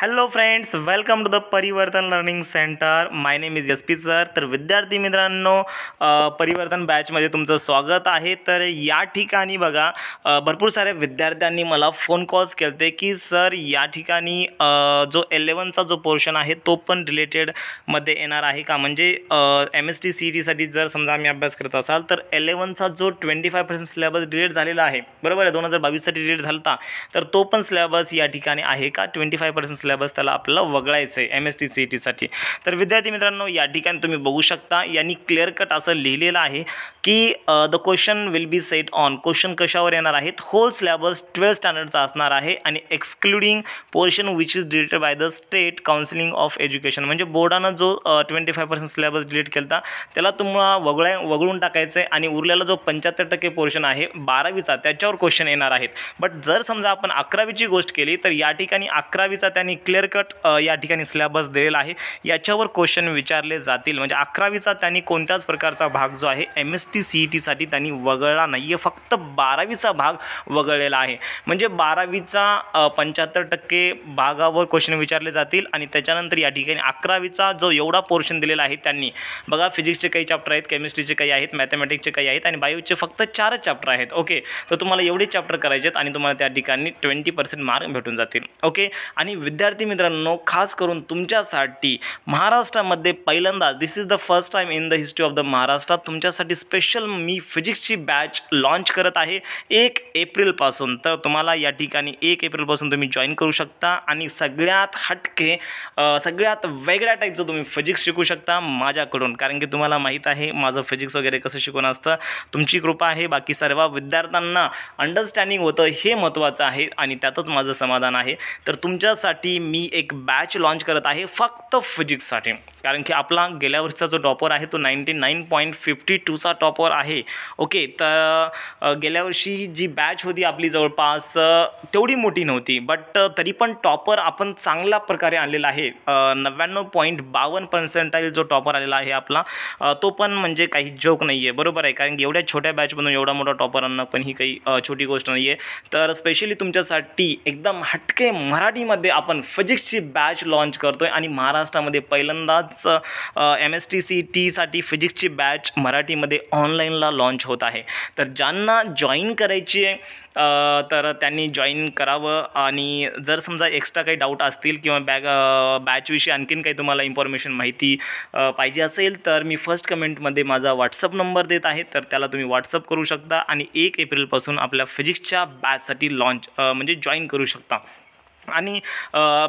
hello friends welcome to the Parivartan learning centre my name is P sir तर विद्यार्थी मित्रांनो परिवर्तन बॅचमध्ये तुमचं स्वागत आहे तर या ठिकाणी बघा भरपूर साऱ्या विद्यार्थ्यांनी मला फोन कॉल्स केले की सर या ठिकाणी जो एलेवनचा जो पोर्शन आहे तो पण रिलेटेडमध्ये येणार आहे का म्हणजे एम एस टी सी टीसाठी जर समजा आम्ही अभ्यास करत असाल तर एलेवनचा जो twenty five percent syllabus delete झालेला आहे बरोबर आहे दोन हजार बावीससाठी डिलेट झाला तर तो पण सिलेबस या ठिकाणी आहे का ट्वेंटी फाय पर्सेंट सिलेबस त्याला आपल्याला वगळायचं आहे M S T C E e टीसाठी तर विद्यार्थी मित्रांनो या ठिकाणी तुम्ही बघू शकता यांनी क्लिअर कट असं लिहिलेलं आहे की the question will be set on question कशावर येणार आहेत होल सिलेबस ट्वेल्थ स्टँडर्डचा असणार आहे आणि excluding portion which is deleted by the state counselling of education म्हणजे बोर्डानं जो twenty five percent syllabus delete केला त्याला तुम्हाला वगळा वगळून टाकायचं आहे आणि उरलेला जो पंच्याहत्तर टक्के पोर्शन आहे बारावीचा त्याच्यावर क्वेश्चन येणार आहेत बट जर समजा आपण अकरावीची गोष्ट केली तर या ठिकाणी अकरावीचा त्यांनी ठिकाणी क्लिअर कट या ठिकाणी सिलेबस दिलेला आहे याच्यावर क्वेश्चन विचारले जातील म्हणजे अकरावीचा त्यांनी कोणत्याच प्रकारचा भाग जो आहे M S T C E e टीसाठी त्यांनी वगळला नाही आहे फक्त बारावीचा भाग वगळलेला आहे म्हणजे बारावीचा पंच्याहत्तर टक्के भागावर क्वेश्चन विचारले जातील आणि त्याच्यानंतर या ठिकाणी अकरावीचा जो एवढा पोर्शन दिलेला आहे त्यांनी बघा फिजिक्सचे काही चॅप्टर आहेत केमिस्ट्रीचे काही आहेत मॅथमॅटिक्सचे काही आहेत आणि बायोचे फक्त चारच चॅप्टर आहेत ओके तर तुम्हाला एवढे चॅप्टर करायचे आहेत आणि तुम्हाला त्या ठिकाणी ट्वेंटी पर्सेंट मार्क भेटून जातील ओके आणि विद्या विद्यार्थी मित्रांनो खास करून तुमच्यासाठी महाराष्ट्रामध्ये पहिल्यांदाच this is the first time in the history of the Maharashtra तुमच्यासाठी स्पेशल मी फिजिक्सची बॅच लॉन्च करत आहे एक एप्रिलपासून तर तुम्हाला या ठिकाणी एक एप्रिलपासून तुम्ही जॉईन करू शकता आणि सगळ्यात हटके सगळ्यात वेगळ्या टाईपचं तुम्ही फिजिक्स शिकू शकता माझ्याकडून कारण की तुम्हाला माहीत आहे माझं फिजिक्स वगैरे कसं शिकवणं असतं तुमची कृपा आहे बाकी सर्व विद्यार्थ्यांना अंडरस्टँडिंग होतं हे महत्त्वाचं आहे आणि त्यातच माझं समाधान आहे तर तुमच्यासाठी मी एक बॅच लॉन्च करत आहे फक्त फिजिक्ससाठी कारण की आपला गेल्या वर्षीचा जो टॉपर आहे तो नाईन्टी नाईन पॉईंट फिफ्टी टूचा टॉपर आहे ओके तर गेल्या वर्षी जी बॅच होती आपली जवळपास तेवढी मोठी नव्हती बट तरी पण टॉपर आपण चांगल्या प्रकारे आणलेला आहे नव्याण्णव पॉईंट बावन्न पर्सेंटाईल जो टॉपर आलेला आहे आपला तो पण म्हणजे काही जोक नाही आहे बरोबर आहे कारण की एवढ्या छोट्या बॅचमधून एवढा मोठा टॉपर आणणं पण ही काही छोटी गोष्ट नाही आहे तर स्पेशली तुमच्यासाठी एकदम हटके मराठीमध्ये आपण फिजिक्सची बॅच लॉन्च करतो आहे आणि महाराष्ट्रामध्ये पहिल्यांदाच नुकताच एम एस टी सी टीसाठी फिजिक्सची बॅच मराठीमध्ये ऑनलाईनला लॉन्च होत आहे तर ज्यांना जॉईन करायची आहे तर त्यांनी जॉईन करावं आणि जर समजा एक्स्ट्रा काही डाऊट असतील किंवा बॅग बॅचविषयी आणखीन काही तुम्हाला इन्फॉर्मेशन माहिती पाहिजे असेल तर मी फर्स्ट कमेंटमध्ये माझा व्हॉट्सअप नंबर देत आहे तर त्याला तुम्ही व्हॉट्सअप करू शकता आणि एक एप्रिलपासून आपल्या फिजिक्सच्या बॅचसाठी लॉन्च म्हणजे जॉईन करू शकता आणि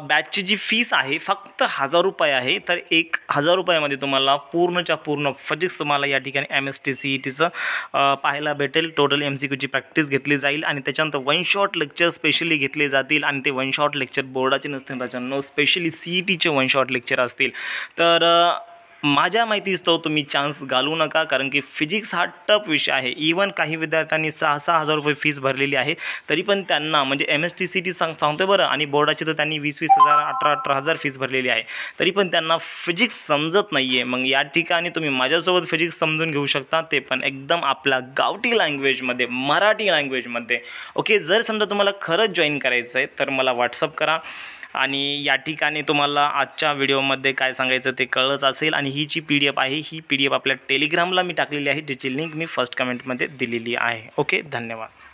बॅचची जी फीस आहे फक्त हजार रुपये आहे तर एक हजार रुपयामध्ये तुम्हाला पूर्णच्या पूर्ण फजिक्स तुम्हाला या ठिकाणी M S T C E टीचं पाहायला भेटेल टोटल एम सी क्यूची प्रॅक्टिस घेतली जाईल आणि त्याच्यानंतर वन शॉट लेक्चर स्पेशली घेतले जातील आणि ते वन शॉट लेक्चर बोर्डाचे नसतील त्याच्यानं स्पेशली सी ई टीचे वन शॉट लेक्चर असतील तर माझ्या माहितीस्तव तुम्ही चान्स घालू नका कारण की फिजिक्स हा टप विषय आहे इवन काही विद्यार्थ्यांनी सहा सहा हजार रुपये फीस भरलेली आहे तरी पण त्यांना म्हणजे M S T C T सांग सांगतो बरं आणि बोर्डाची तर त्यांनी वीस वीस हजार अठरा अठरा हजार फीज भरलेली आहे तरी पण त्यांना फिजिक्स समजत नाही आहे मग या ठिकाणी तुम्ही माझ्यासोबत फिजिक्स समजून घेऊ शकता ते पण एकदम आपला गावठी लँग्वेजमध्ये मराठी लँग्वेजमध्ये ओके जर समजा तुम्हाला खरंच जॉईन करायचं आहे तर मला व्हॉट्सअप करा आणि या ठिकाणी तुम्हाला आजच्या व्हिडिओमध्ये काय सांगायचं ते कळच असेल आणि ही जी पी आहे ही पी डी एफ आपल्या टेलिग्रामला मी टाकलेली आहे ज्याची लिंक मी फर्स्ट कमेंटमध्ये दिलेली आहे ओके धन्यवाद